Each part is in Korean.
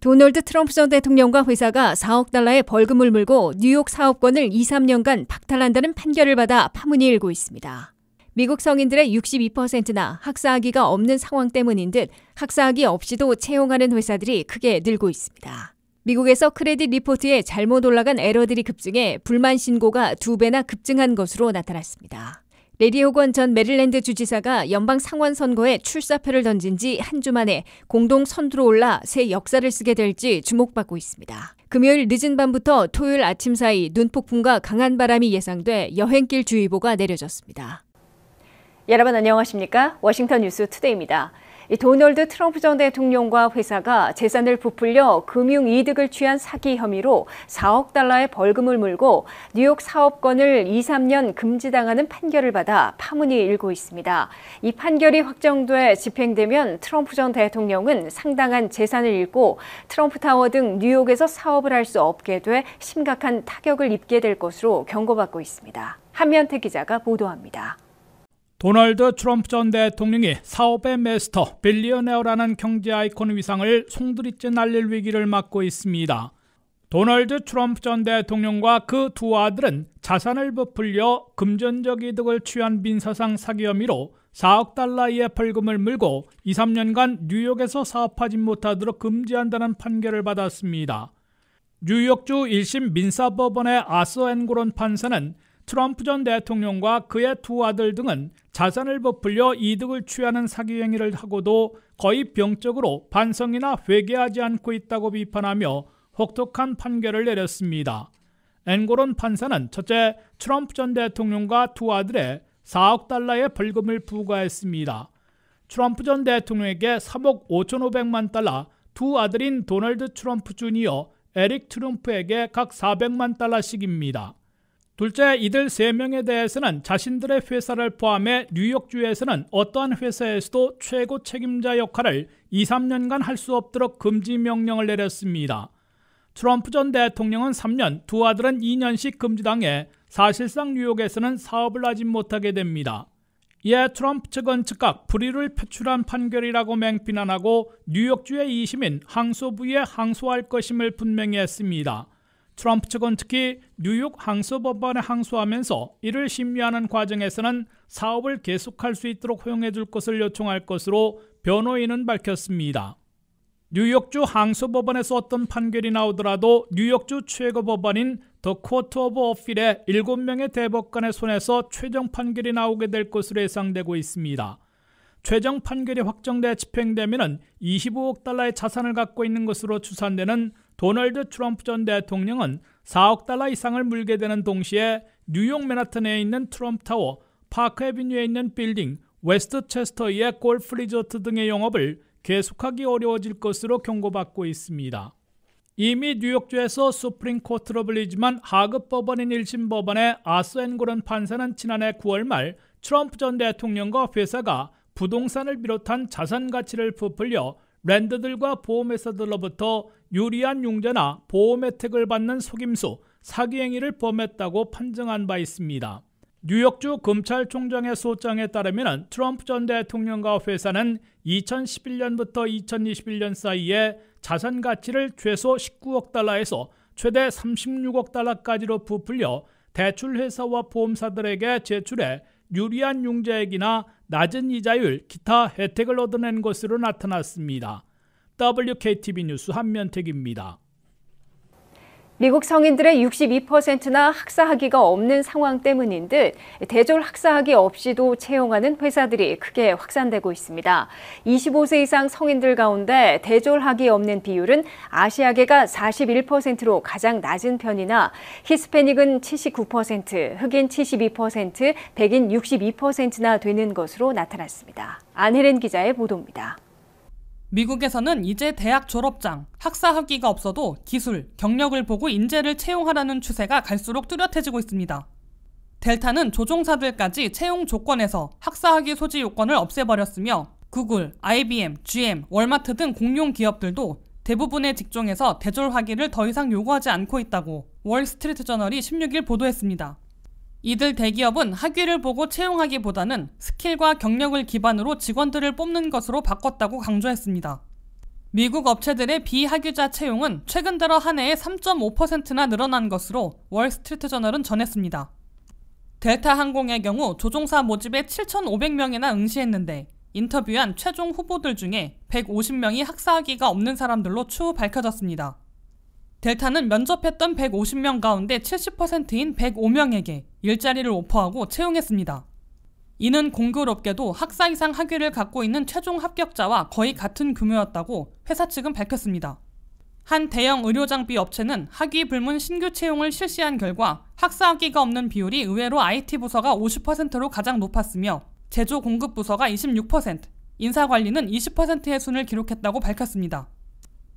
도널드 트럼프 전 대통령과 회사가 4억 달러의 벌금을 물고 뉴욕 사업권을 2, 3년간 박탈한다는 판결을 받아 파문이 일고 있습니다. 미국 성인들의 62%나 학사학위가 없는 상황 때문인 듯 학사학위 없이도 채용하는 회사들이 크게 늘고 있습니다. 미국에서 크레딧 리포트에 잘못 올라간 에러들이 급증해 불만 신고가 두 배나 급증한 것으로 나타났습니다. 레디 호건 전 메릴랜드 주지사가 연방 상원 선거에 출사표를 던진 지 한 주 만에 공동 선두로 올라 새 역사를 쓰게 될지 주목받고 있습니다. 금요일 늦은 밤부터 토요일 아침 사이 눈폭풍과 강한 바람이 예상돼 여행길 주의보가 내려졌습니다. 여러분 안녕하십니까? 워싱턴 뉴스 투데이입니다. 도널드 트럼프 전 대통령과 회사가 재산을 부풀려 금융 이득을 취한 사기 혐의로 4억 달러의 벌금을 물고 뉴욕 사업권을 2, 3년 금지당하는 판결을 받아 파문이 일고 있습니다. 이 판결이 확정돼 집행되면 트럼프 전 대통령은 상당한 재산을 잃고 트럼프 타워 등 뉴욕에서 사업을 할 수 없게 돼 심각한 타격을 입게 될 것으로 경고받고 있습니다. 한면태 기자가 보도합니다. 도널드 트럼프 전 대통령이 사업의 메스터, 빌리어네어라는 경제 아이콘 위상을 송두리째 날릴 위기를 맞고 있습니다. 도널드 트럼프 전 대통령과 그 두 아들은 자산을 부풀려 금전적 이득을 취한 민사상 사기 혐의로 4억 달러의 벌금을 물고 2, 3년간 뉴욕에서 사업하지 못하도록 금지한다는 판결을 받았습니다. 뉴욕주 1심 민사법원의 아서 앤고론 판사는 트럼프 전 대통령과 그의 두 아들 등은 자산을 부풀려 이득을 취하는 사기 행위를 하고도 거의 병적으로 반성이나 회개하지 않고 있다고 비판하며 혹독한 판결을 내렸습니다. 앵고론 판사는 첫째 트럼프 전 대통령과 두 아들의 4억 달러의 벌금을 부과했습니다. 트럼프 전 대통령에게 3억 5,500만 달러, 두 아들인 도널드 트럼프 주니어, 에릭 트럼프에게 각 400만 달러씩입니다. 둘째, 이들 세 명에 대해서는 자신들의 회사를 포함해 뉴욕주에서는 어떠한 회사에서도 최고 책임자 역할을 2, 3년간 할 수 없도록 금지 명령을 내렸습니다. 트럼프 전 대통령은 3년, 두 아들은 2년씩 금지당해 사실상 뉴욕에서는 사업을 하지 못하게 됩니다. 이에 트럼프 측은 즉각 불의를 표출한 판결이라고 맹비난하고 뉴욕주의 2심인 항소부에 항소할 것임을 분명히 했습니다. 트럼프 측은 특히 뉴욕 항소법원에 항소하면서 이를 심리하는 과정에서는 사업을 계속할 수 있도록 허용해 줄 것을 요청할 것으로 변호인은 밝혔습니다. 뉴욕주 항소법원에서 어떤 판결이 나오더라도 뉴욕주 최고법원인 더 코트 오브 어필의 7명의 대법관의 손에서 최종 판결이 나오게 될 것으로 예상되고 있습니다. 최종 판결이 확정돼 집행되면 25억 달러의 자산을 갖고 있는 것으로 추산되는 도널드 트럼프 전 대통령은 4억 달러 이상을 물게 되는 동시에 뉴욕 맨하튼에 있는 트럼프 타워, 파크 에비뉴에 있는 빌딩, 웨스트 체스터의 골프 리조트 등의 영업을 계속하기 어려워질 것으로 경고받고 있습니다. 이미 뉴욕주에서 수프림 코트로 불리지만 하급 법원인 1심 법원의 아스 앤고른 판사는 지난해 9월 말 트럼프 전 대통령과 회사가 부동산을 비롯한 자산 가치를 부풀려 랜드들과 보험회사들로부터 유리한 융자나 보험 혜택을 받는 속임수, 사기 행위를 범했다고 판정한 바 있습니다. 뉴욕주 검찰총장의 소장에 따르면 트럼프 전 대통령과 회사는 2011년부터 2021년 사이에 자산 가치를 최소 19억 달러에서 최대 36억 달러까지로 부풀려 대출회사와 보험사들에게 제출해 유리한 융자액이나 낮은 이자율, 기타 혜택을 얻어낸 것으로 나타났습니다. WKTV 뉴스 한면택입니다. 미국 성인들의 62%나 학사학위가 없는 상황 때문인 듯 대졸 학사학위 없이도 채용하는 회사들이 크게 확산되고 있습니다. 25세 이상 성인들 가운데 대졸 학위 없는 비율은 아시아계가 41%로 가장 낮은 편이나 히스패닉은 79%, 흑인 72%, 백인 62%나 되는 것으로 나타났습니다. 안혜린 기자의 보도입니다. 미국에서는 이제 대학 졸업장, 학사 학위가 없어도 기술, 경력을 보고 인재를 채용하라는 추세가 갈수록 뚜렷해지고 있습니다. 델타는 조종사들까지 채용 조건에서 학사 학위 소지 요건을 없애버렸으며 구글, IBM, GM, 월마트 등 공룡 기업들도 대부분의 직종에서 대졸 학위를 더 이상 요구하지 않고 있다고 월스트리트 저널이 16일 보도했습니다. 이들 대기업은 학위를 보고 채용하기보다는 스킬과 경력을 기반으로 직원들을 뽑는 것으로 바꿨다고 강조했습니다. 미국 업체들의 비학위자 채용은 최근 들어 한 해에 3.5%나 늘어난 것으로 월스트리트저널은 전했습니다. 델타 항공의 경우 조종사 모집에 7,500명이나 응시했는데 인터뷰한 최종 후보들 중에 150명이 학사학위가 없는 사람들로 추후 밝혀졌습니다. 델타는 면접했던 150명 가운데 70%인 105명에게 일자리를 오퍼하고 채용했습니다. 이는 공교롭게도 학사 이상 학위를 갖고 있는 최종 합격자와 거의 같은 규모였다고 회사 측은 밝혔습니다. 한 대형 의료장비 업체는 학위 불문 신규 채용을 실시한 결과 학사 학위가 없는 비율이 의외로 IT 부서가 50%로 가장 높았으며 제조 공급 부서가 26%, 인사관리는 20%의 순을 기록했다고 밝혔습니다.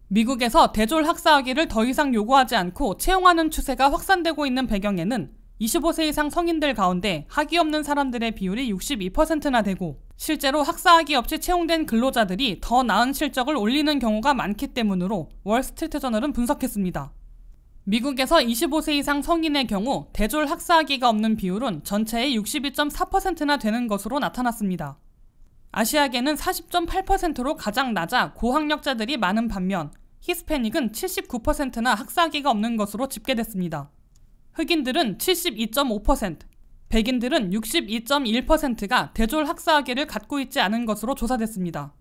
미국에서 대졸 학사학위를 더 이상 요구하지 않고 채용하는 추세가 확산되고 있는 배경에는 25세 이상 성인들 가운데 학위 없는 사람들의 비율이 62%나 되고 실제로 학사학위 없이 채용된 근로자들이 더 나은 실적을 올리는 경우가 많기 때문으로 월스트리트저널은 분석했습니다. 미국에서 25세 이상 성인의 경우 대졸 학사학위가 없는 비율은 전체의 62.4%나 되는 것으로 나타났습니다. 아시아계는 40.8%로 가장 낮아 고학력자들이 많은 반면 히스패닉은 79%나 학사학위가 없는 것으로 집계됐습니다. 흑인들은 72.5%, 백인들은 62.1%가 대졸 학사학위를 갖고 있지 않은 것으로 조사됐습니다.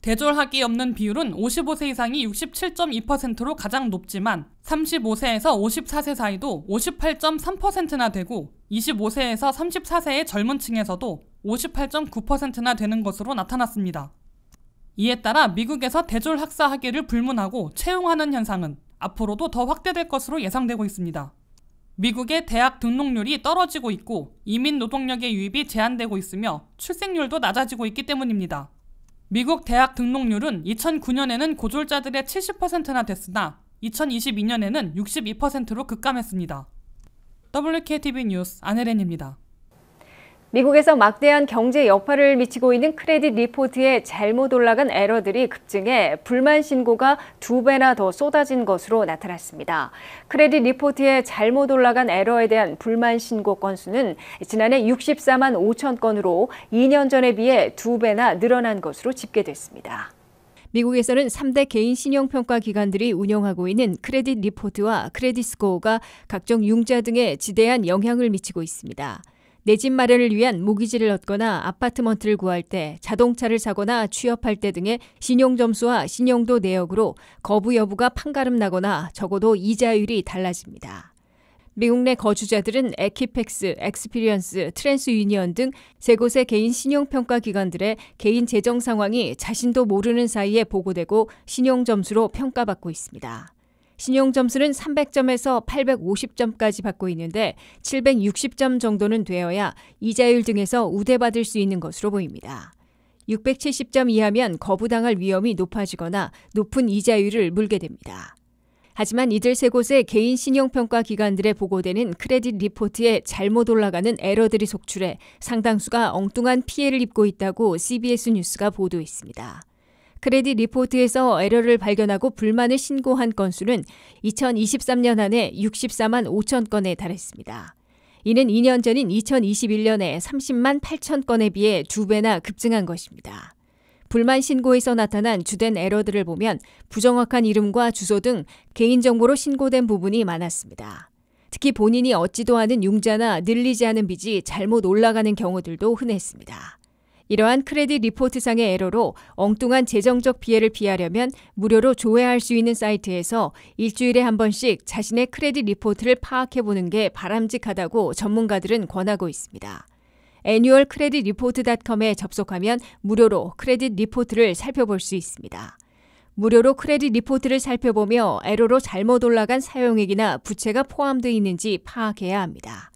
대졸 학위 없는 비율은 55세 이상이 67.2%로 가장 높지만 35세에서 54세 사이도 58.3%나 되고 25세에서 34세의 젊은 층에서도 58.9%나 되는 것으로 나타났습니다. 이에 따라 미국에서 대졸 학사 학위를 불문하고 채용하는 현상은 앞으로도 더 확대될 것으로 예상되고 있습니다. 미국의 대학 등록률이 떨어지고 있고 이민 노동력의 유입이 제한되고 있으며 출생률도 낮아지고 있기 때문입니다. 미국 대학 등록률은 2009년에는 고졸자들의 70%나 됐으나 2022년에는 62%로 급감했습니다. WKTV 뉴스 안혜렌입니다. 미국에서 막대한 경제 여파를 미치고 있는 크레딧 리포트에 잘못 올라간 에러들이 급증해 불만 신고가 두 배나 더 쏟아진 것으로 나타났습니다. 크레딧 리포트에 잘못 올라간 에러에 대한 불만 신고 건수는 지난해 64만 5천 건으로 2년 전에 비해 두 배나 늘어난 것으로 집계됐습니다. 미국에서는 3대 개인 신용평가 기관들이 운영하고 있는 크레딧 리포트와 크레딧 스코어가 각종 융자 등에 지대한 영향을 미치고 있습니다. 내집 마련을 위한 모기지를 얻거나 아파트먼트를 구할 때, 자동차를 사거나 취업할 때 등의 신용점수와 신용도 내역으로 거부 여부가 판가름 나거나 적어도 이자율이 달라집니다. 미국 내 거주자들은 에키펙스, 엑스피리언스, 트랜스 유니언 등 세 곳의 개인 신용평가 기관들의 개인 재정 상황이 자신도 모르는 사이에 보고되고 신용점수로 평가받고 있습니다. 신용점수는 300점에서 850점까지 받고 있는데 760점 정도는 되어야 이자율 등에서 우대받을 수 있는 것으로 보입니다. 670점 이하면 거부당할 위험이 높아지거나 높은 이자율을 물게 됩니다. 하지만 이들 세 곳의 개인 신용평가 기관들의 보고되는 크레딧 리포트에 잘못 올라가는 에러들이 속출해 상당수가 엉뚱한 피해를 입고 있다고 CBS 뉴스가 보도했습니다. 크레딧 리포트에서 에러를 발견하고 불만을 신고한 건수는 2023년 한해 64만 5천 건에 달했습니다. 이는 2년 전인 2021년에 30만 8천 건에 비해 두 배나 급증한 것입니다. 불만 신고에서 나타난 주된 에러들을 보면 부정확한 이름과 주소 등 개인정보로 신고된 부분이 많았습니다. 특히 본인이 얻지도 않은 융자나 늘리지 않은 빚이 잘못 올라가는 경우들도 흔했습니다. 이러한 크레딧 리포트상의 에러로 엉뚱한 재정적 피해를 피하려면 무료로 조회할 수 있는 사이트에서 일주일에 한 번씩 자신의 크레딧 리포트를 파악해 보는 게 바람직하다고 전문가들은 권하고 있습니다. annual credit report.com에 접속하면 무료로 크레딧 리포트를 살펴볼 수 있습니다. 무료로 크레딧 리포트를 살펴보며 에러로 잘못 올라간 사용액이나 부채가 포함되어 있는지 파악해야 합니다.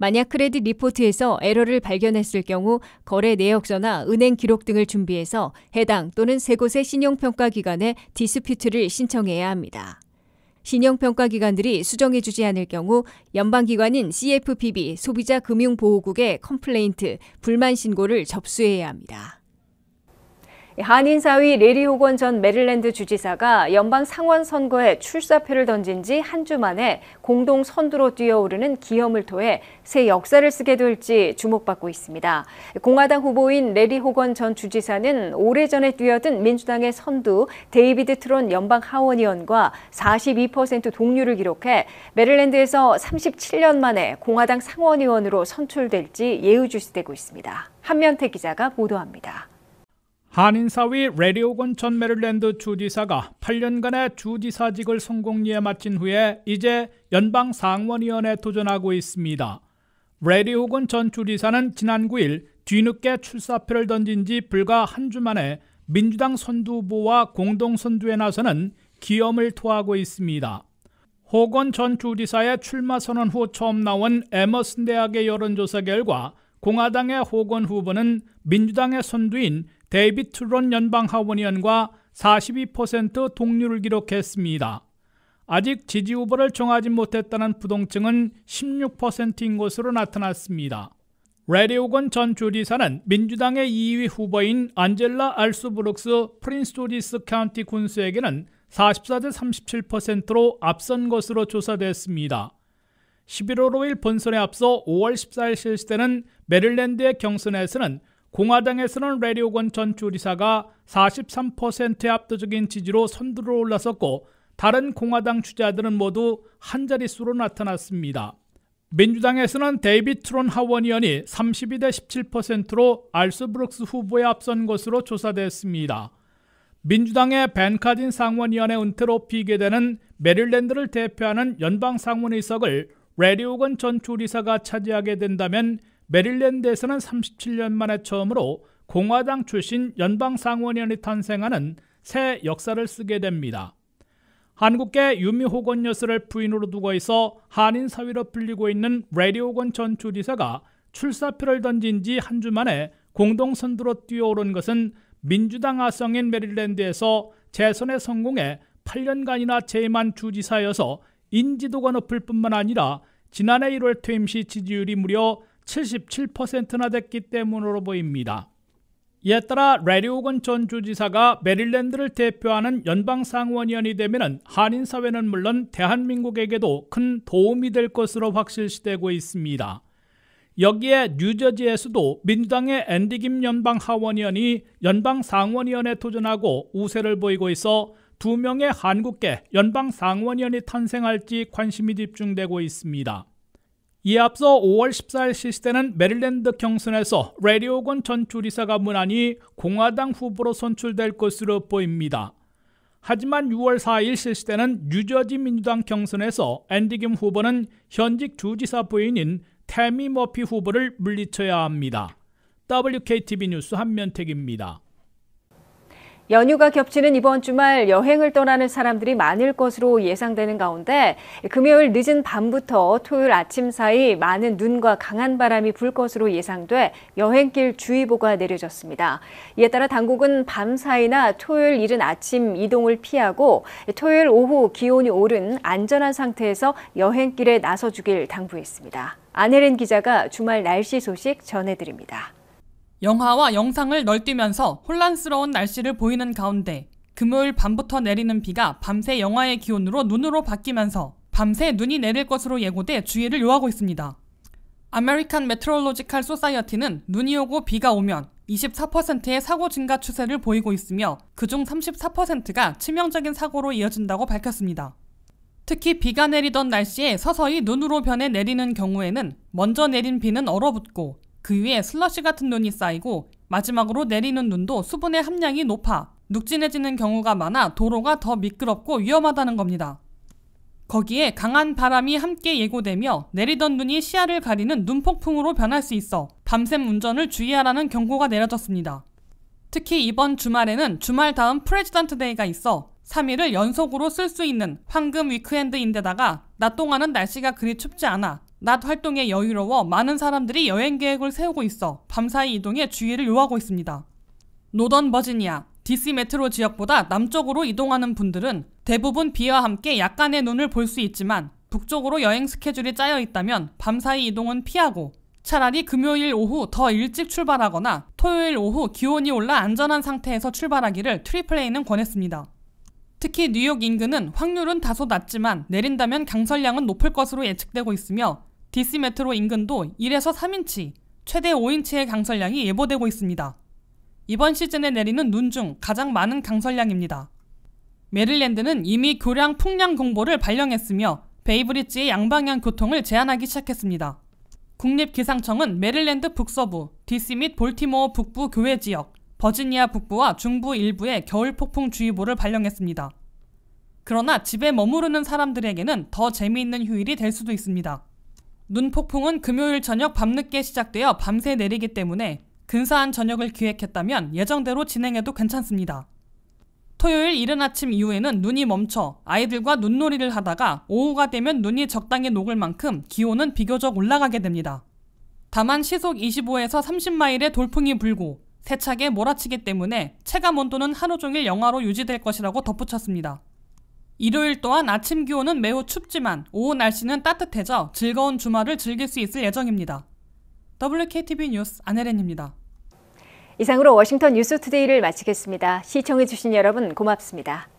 만약 크레딧 리포트에서 에러를 발견했을 경우 거래 내역서나 은행 기록 등을 준비해서 해당 또는 세 곳의 신용평가 기관에 디스피트를 신청해야 합니다. 신용평가 기관들이 수정해주지 않을 경우 연방기관인 CFPB 소비자금융보호국에 컴플레인트, 불만 신고를 접수해야 합니다. 한인사위 레리 호건 전 메릴랜드 주지사가 연방 상원 선거에 출사표를 던진 지 한 주 만에 공동 선두로 뛰어오르는 기염을 토해 새 역사를 쓰게 될지 주목받고 있습니다. 공화당 후보인 레리 호건 전 주지사는 오래전에 뛰어든 민주당의 선두 데이비드 트론 연방 하원의원과 42% 동률을 기록해 메릴랜드에서 37년 만에 공화당 상원의원으로 선출될지 예우주시되고 있습니다. 한면태 기자가 보도합니다. 한인사위 레리오건 전 메릴랜드 주지사가 8년간의 주지사직을 성공리에 마친 후에 이제 연방 상원위원회에 도전하고 있습니다. 레리오건 전 주지사는 지난 9일 뒤늦게 출사표를 던진 지 불과 한 주 만에 민주당 선두 후보와 공동 선두에 나서는 기염을 토하고 있습니다. 호건 전 주지사의 출마 선언 후 처음 나온 에머슨 대학의 여론조사 결과 공화당의 호건 후보는 민주당의 선두인 데이비 트론 연방 하원의원과 42% 동률을 기록했습니다. 아직 지지 후보를 정하지 못했다는 부동층은 16%인 것으로 나타났습니다. 레디오건 전 주지사는 민주당의 2위 후보인 안젤라 알수브룩스 프린스토리스 카운티 군수에게는 44대 37%로 앞선 것으로 조사됐습니다. 11월 5일 본선에 앞서 5월 14일 실시되는 메릴랜드의 경선에서는 공화당에서는 레리오건 전주리사가 43%의 압도적인 지지로 선두로 올라섰고 다른 공화당 주자들은 모두 한 자릿수로 나타났습니다. 민주당에서는 데이비 트론 하원의원이 32대 17%로 알스브룩스 후보에 앞선 것으로 조사됐습니다. 민주당의 벤카딘 상원의원의 은퇴로 비게 되는 메릴랜드를 대표하는 연방 상원의석을 레리오건 전 주리사가 차지하게 된다면 메릴랜드에서는 37년 만에 처음으로 공화당 출신 연방 상원의원이 탄생하는 새 역사를 쓰게 됩니다. 한국계 유미호건 여수를 부인으로 두고 있어 한인 사위로 불리고 있는 레디호건 전 주지사가 출사표를 던진 지 한 주 만에 공동선두로 뛰어오른 것은 민주당 아성인 메릴랜드에서 재선에 성공해 8년간이나 재임한 주지사여서 인지도가 높을 뿐만 아니라 지난해 1월 퇴임 시 지지율이 무려 77%나 됐기 때문으로 보입니다. 이에 따라 레리오건 전 주지사가 메릴랜드를 대표하는 연방상원의원이 되면 한인사회는 물론 대한민국에게도 큰 도움이 될 것으로 확실시되고 있습니다. 여기에 뉴저지에서도 민주당의 앤디김 연방 하원의원이 연방 상원의원에 도전하고 우세를 보이고 있어 두 명의 한국계 연방 상원의원이 탄생할지 관심이 집중되고 있습니다. 이에 앞서 5월 14일 실시되는 메릴랜드 경선에서 레리오건 전주리사가 무난히 공화당 후보로 선출될 것으로 보입니다. 하지만 6월 4일 실시되는 뉴저지 민주당 경선에서 앤디 김 후보는 현직 주지사 부인인 태미 머피 후보를 물리쳐야 합니다. WKTV 뉴스 한면택입니다. 연휴가 겹치는 이번 주말 여행을 떠나는 사람들이 많을 것으로 예상되는 가운데 금요일 늦은 밤부터 토요일 아침 사이 많은 눈과 강한 바람이 불 것으로 예상돼 여행길 주의보가 내려졌습니다. 이에 따라 당국은 밤 사이나 토요일 이른 아침 이동을 피하고 토요일 오후 기온이 오른 안전한 상태에서 여행길에 나서주길 당부했습니다. 안혜린 기자가 주말 날씨 소식 전해드립니다. 영화와 영상을 널뛰면서 혼란스러운 날씨를 보이는 가운데 금요일 밤부터 내리는 비가 밤새 영화의 기온으로 눈으로 바뀌면서 밤새 눈이 내릴 것으로 예고돼 주의를 요하고 있습니다. 아메리칸 메트로로지컬 소사이어티는 눈이 오고 비가 오면 24%의 사고 증가 추세를 보이고 있으며 그중 34%가 치명적인 사고로 이어진다고 밝혔습니다. 특히 비가 내리던 날씨에 서서히 눈으로 변해 내리는 경우에는 먼저 내린 비는 얼어붙고 그 위에 슬러시 같은 눈이 쌓이고 마지막으로 내리는 눈도 수분의 함량이 높아 눅진해지는 경우가 많아 도로가 더 미끄럽고 위험하다는 겁니다. 거기에 강한 바람이 함께 예고되며 내리던 눈이 시야를 가리는 눈폭풍으로 변할 수 있어 밤샘 운전을 주의하라는 경고가 내려졌습니다. 특히 이번 주말에는 주말 다음 프레지던트 데이가 있어 3일을 연속으로 쓸 수 있는 황금 위크엔드인데다가 낮 동안은 날씨가 그리 춥지 않아 낮 활동에 여유로워 많은 사람들이 여행 계획을 세우고 있어 밤사이 이동에 주의를 요하고 있습니다. 노던 버지니아, DC 메트로 지역보다 남쪽으로 이동하는 분들은 대부분 비와 함께 약간의 눈을 볼 수 있지만 북쪽으로 여행 스케줄이 짜여 있다면 밤사이 이동은 피하고 차라리 금요일 오후 더 일찍 출발하거나 토요일 오후 기온이 올라 안전한 상태에서 출발하기를 트리플레이는 권했습니다. 특히 뉴욕 인근은 확률은 다소 낮지만 내린다면 강설량은 높을 것으로 예측되고 있으며 DC 메트로 인근도 1에서 3인치, 최대 5인치의 강설량이 예보되고 있습니다. 이번 시즌에 내리는 눈 중 가장 많은 강설량입니다. 메릴랜드는 이미 교량 풍량 공보를 발령했으며 베이브리지의 양방향 교통을 제한하기 시작했습니다. 국립기상청은 메릴랜드 북서부, DC 및 볼티모어 북부 교외 지역, 버지니아 북부와 중부 일부에 겨울폭풍주의보를 발령했습니다. 그러나 집에 머무르는 사람들에게는 더 재미있는 휴일이 될 수도 있습니다. 눈폭풍은 금요일 저녁 밤늦게 시작되어 밤새 내리기 때문에 근사한 저녁을 기획했다면 예정대로 진행해도 괜찮습니다. 토요일 이른 아침 이후에는 눈이 멈춰 아이들과 눈놀이를 하다가 오후가 되면 눈이 적당히 녹을 만큼 기온은 비교적 올라가게 됩니다. 다만 시속 25에서 30마일의 돌풍이 불고 세차게 몰아치기 때문에 체감 온도는 하루 종일 영하로 유지될 것이라고 덧붙였습니다. 일요일 또한 아침 기온은 매우 춥지만 오후 날씨는 따뜻해져 즐거운 주말을 즐길 수 있을 예정입니다. WKTV 뉴스 안혜렌입니다. 이상으로 워싱턴 뉴스 투데이를 마치겠습니다. 시청해주신 여러분 고맙습니다.